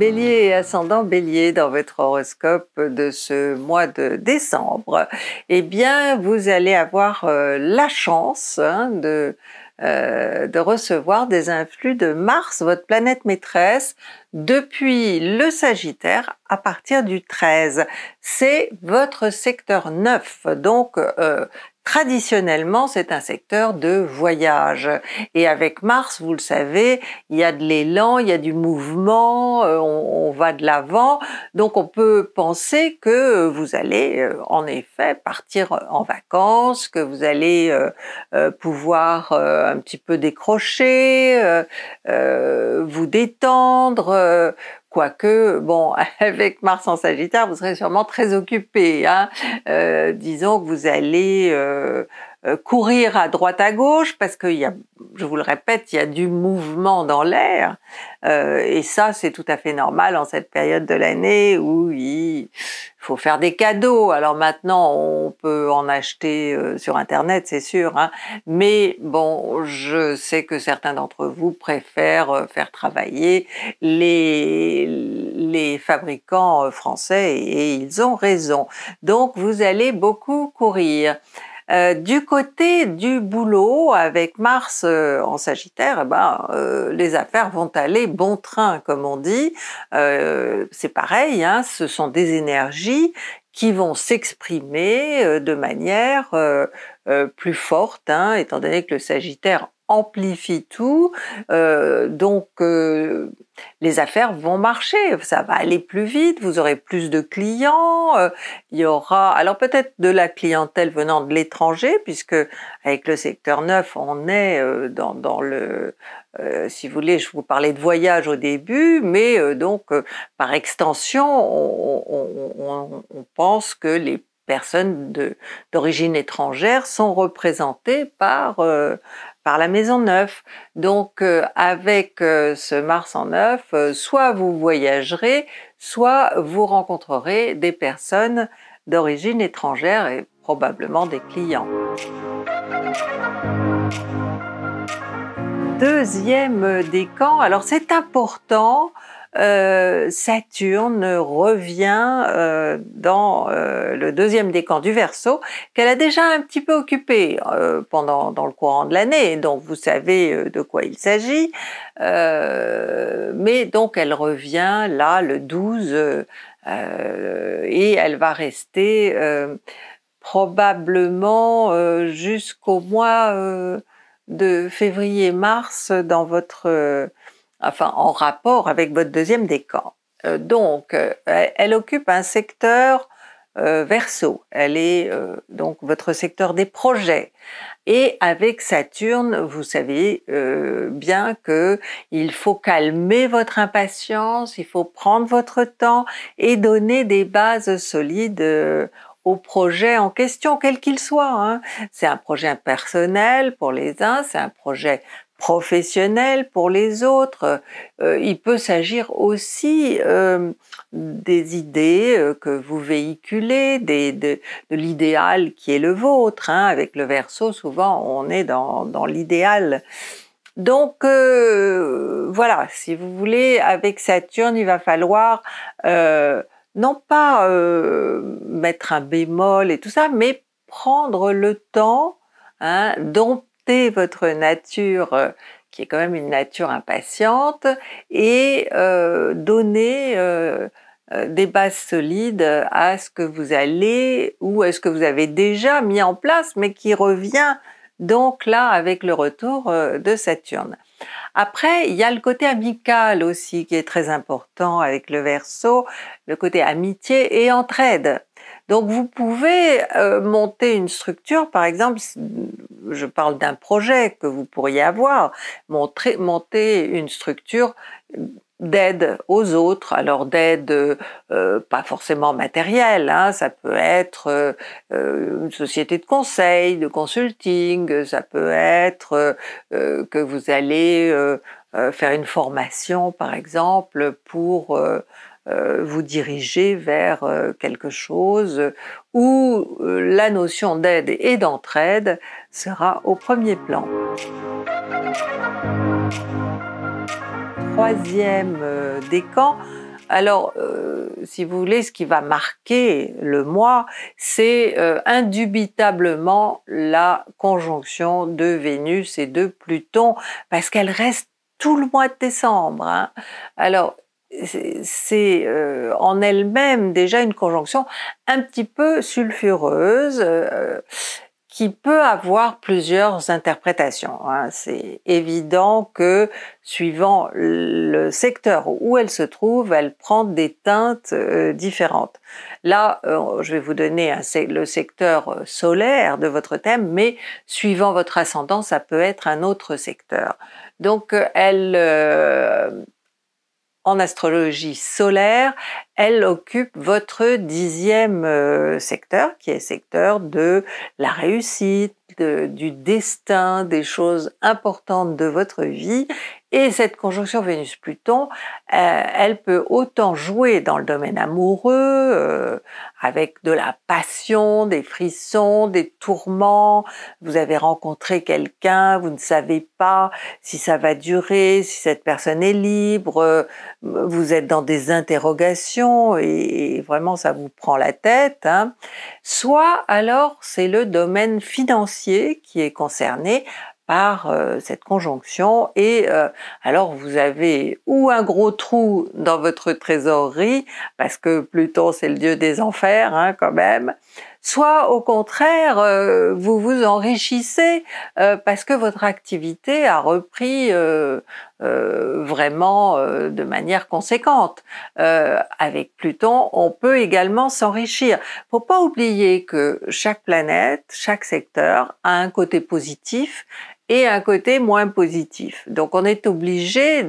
Bélier et ascendant Bélier dans votre horoscope de ce mois de décembre, eh bien vous allez avoir euh, la chance hein, euh, de recevoir des influx de Mars, votre planète maîtresse, depuis le Sagittaire à partir du 13. C'est votre secteur 9, donc euh, Traditionnellement, c'est un secteur de voyage. Et avec Mars, vous le savez, il y a de l'élan, il y a du mouvement, euh, on, va de l'avant. Donc on peut penser que vous allez euh, en effet partir euh, en vacances, que vous allez pouvoir un petit peu décrocher, vous détendre, Quoique, bon, avec Mars en Sagittaire, vous serez sûrement très occupé. Hein. Euh, disons que vous allez euh, euh, courir à droite à gauche parce qu'il y a, je vous le répète, il y a du mouvement dans l'air. et ça, c'est tout à fait normal en cette période de l'année où il faut faire des cadeaux. Alors maintenant, on peut en acheter euh, sur Internet, c'est sûr. Hein. Mais bon, je sais que certains d'entre vous préfèrent euh, faire travailler les, les fabricants euh, français et ils ont raison. Donc, vous allez beaucoup courir. Euh, du côté du boulot, avec Mars euh, en Sagittaire, eh ben, euh, les affaires vont aller bon train, comme on dit. c'est pareil, hein, ce sont des énergies qui vont s'exprimer euh, de manière euh, euh, plus forte, hein, étant donné que le Sagittaire amplifie tout, donc les affaires vont marcher, ça va aller plus vite, vous aurez plus de clients, il y aura alors peut-être de la clientèle venant de l'étranger, puisque avec le secteur 9, on est dans, dans le euh, si vous voulez, je vous parlais de voyage au début, mais euh, donc euh, par extension, on, on, pense que les personnes d'origine étrangère sont représentées par, par la Maison Neuf. Donc avec ce Mars en Neuf, soit vous voyagerez, soit vous rencontrerez des personnes d'origine étrangère et probablement des clients deuxième décan. Alors c'est important. Euh, Saturne revient euh, dans euh, le deuxième décan du Verseau qu'elle a déjà un petit peu occupé euh, pendant dans le courant de l'année, donc vous savez de quoi il s'agit. mais donc elle revient là le 12 et elle va rester probablement jusqu'au mois de février-mars dans votre, euh, enfin, en rapport avec votre deuxième décan. Euh, donc, euh, elle, occupe un secteur verso. Elle est donc votre secteur des projets. Et avec Saturne, vous savez bien que il faut calmer votre impatience, il faut prendre votre temps et donner des bases solides au projet en question, quel qu'il soit. Hein. C'est un projet personnel pour les uns, c'est un projet professionnel pour les autres. Euh, il peut s'agir aussi euh, des idées euh, que vous véhiculez, de, l'idéal qui est le vôtre. Hein. Avec le verso, souvent, on est dans, dans l'idéal. Donc voilà, si vous voulez, avec Saturne, il va falloir non pas euh, mettre un bémol et tout ça, mais prendre le temps, hein, dompter votre nature, euh, qui est quand même une nature impatiente, et euh, donner des bases solides à ce que vous allez ou à ce que vous avez déjà mis en place, mais qui revient donc là avec le retour de Saturne. Après, il y a le côté amical aussi qui est très important avec le verso, le côté amitié et entraide. Donc vous pouvez euh, monter une structure, par exemple, je parle d'un projet que vous pourriez avoir, monter, monter une structure d'aide aux autres, alors d'aide euh, pas forcément matérielle, hein. ça peut être euh, euh, une société de conseil, de consulting, ça peut être que vous allez faire une formation par exemple pour vous diriger vers quelque chose où la notion d'aide et d'entraide sera au premier plan troisième euh, décan. Alors, euh, si vous voulez, ce qui va marquer le mois, c'est euh, indubitablement la conjonction de Vénus et de Pluton, parce qu'elle reste tout le mois de décembre. Hein. Alors, c'est en elle-même déjà une conjonction un petit peu sulfureuse qui peut avoir plusieurs interprétations. Hein. C'est évident que suivant le secteur où elle se trouve, elle prend des teintes euh, différentes. Là, euh, je vais vous donner le secteur euh, solaire de votre thème, mais suivant votre ascendant, ça peut être un autre secteur. Donc, elle en astrologie solaire, elle occupe votre dixième euh, secteur, qui est secteur de la réussite, du destin, des choses importantes de votre vie, et cette conjonction Vénus-Pluton, euh, elle peut autant jouer dans le domaine amoureux, euh, avec de la passion, des frissons, des tourments, vous avez rencontré quelqu'un, vous ne savez pas si ça va durer, si cette personne est libre, vous êtes dans des interrogations et, vraiment ça vous prend la tête. Hein. Soit alors c'est le domaine financier qui est concerné par euh, cette conjonction et euh, alors vous avez ou un gros trou dans votre trésorerie parce que Pluton c'est le dieu des enfers hein, quand même soit au contraire euh, vous vous enrichissez parce que votre activité a repris vraiment de manière conséquente. avec Pluton, on peut également s'enrichir. Faut pas oublier que chaque planète, chaque secteur a un côté positif et un côté moins positif. Donc on est obligé,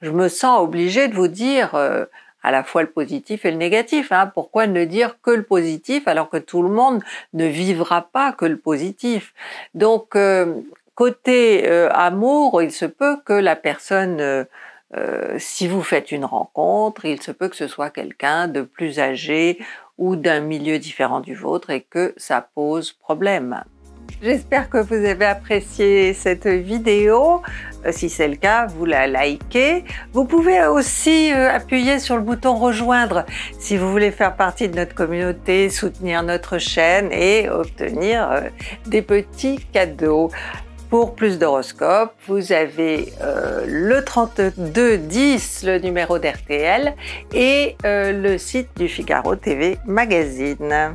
je me sens obligé de vous dire euh, à la fois le positif et le négatif. Hein. Pourquoi ne dire que le positif alors que tout le monde ne vivra pas que le positif Donc euh, côté euh, amour, il se peut que la personne si vous faites une rencontre, il se peut que ce soit quelqu'un de plus âgé ou d'un milieu différent du vôtre et que ça pose problème. J'espère que vous avez apprécié cette vidéo. Euh, si c'est le cas, vous la likez. Vous pouvez aussi euh, appuyer sur le bouton rejoindre si vous voulez faire partie de notre communauté, soutenir notre chaîne et obtenir euh, des petits cadeaux. Pour plus d'horoscopes, vous avez le 3210, le numéro d'RTL, et le site du Figaro TV Magazine.